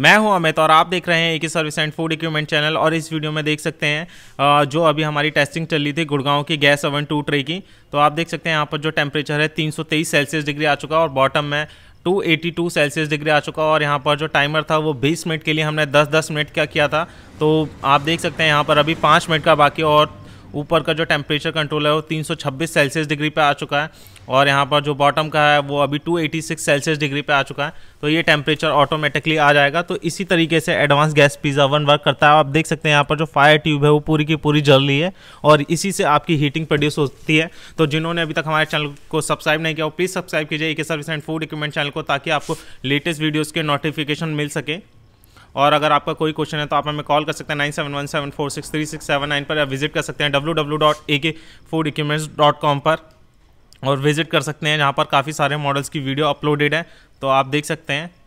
मैं हूं अमित और आप देख रहे हैं एक ही service and food equipment channel और इस वीडियो में देख सकते हैं जो अभी हमारी टेस्टिंग चल रही थी गुड़गांव की गैस ओवन टू ट्रे की तो आप देख सकते हैं यहाँ पर जो टेम्परेचर है 323 सेल्सियस डिग्री आ चुका और बॉटम में 282 सेल्सियस डिग्री आ चुका और यहाँ पर जो टाइमर था वो 20 मिनट के लिए हमने 10-10 मिनट का किया था तो आप देख सकते हैं यहाँ पर अभी पाँच मिनट का बाकी और ऊपर का जो टेम्परेचर कंट्रोल है वो 326 सेल्सियस डिग्री पे आ चुका है और यहाँ पर जो बॉटम का है वो अभी 286 सेल्सियस डिग्री पे आ चुका है तो ये टेम्परेचर ऑटोमेटिकली आ जाएगा तो इसी तरीके से advance gas pizza oven work करता है आप देख सकते हैं यहाँ पर जो फायर ट्यूब है वो पूरी की पूरी जल रही है और इसी से आपकी हीटिंग प्रोड्यूस होती है तो जिन्होंने अभी तक हमारे चैनल को सब्सक्राइब नहीं किया वो प्लीज़ सब्सक्राइब कीजिए एक service and food equipment channel को ताकि आपको लेटेस्ट वीडियोज़ के नोटिफिकेशन मिल सके और अगर आपका कोई क्वेश्चन है तो आप हमें कॉल कर सकते हैं nine seven one seven four six three six seven nine पर या विजिट कर सकते हैं डब्लू डब्ल्यू डॉट ए के फूड इक्विपमेंट्स डॉट कॉम पर और विजिट कर सकते हैं जहाँ पर काफ़ी सारे मॉडल्स की वीडियो अपलोडेड है तो आप देख सकते हैं